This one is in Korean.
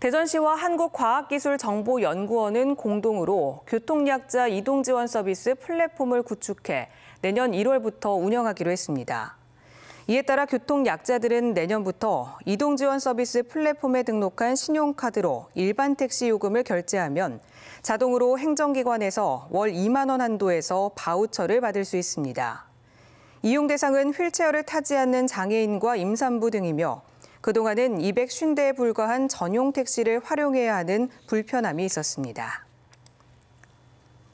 대전시와 한국과학기술정보연구원은 공동으로 교통약자 이동지원 서비스 플랫폼을 구축해 내년 1월부터 운영하기로 했습니다. 이에 따라 교통약자들은 내년부터 이동지원 서비스 플랫폼에 등록한 신용카드로 일반 택시 요금을 결제하면 자동으로 행정기관에서 월 2만 원 한도에서 바우처를 받을 수 있습니다. 이용 대상은 휠체어를 타지 않는 장애인과 임산부 등이며 그동안은 250대에 불과한 전용 택시를 활용해야 하는 불편함이 있었습니다.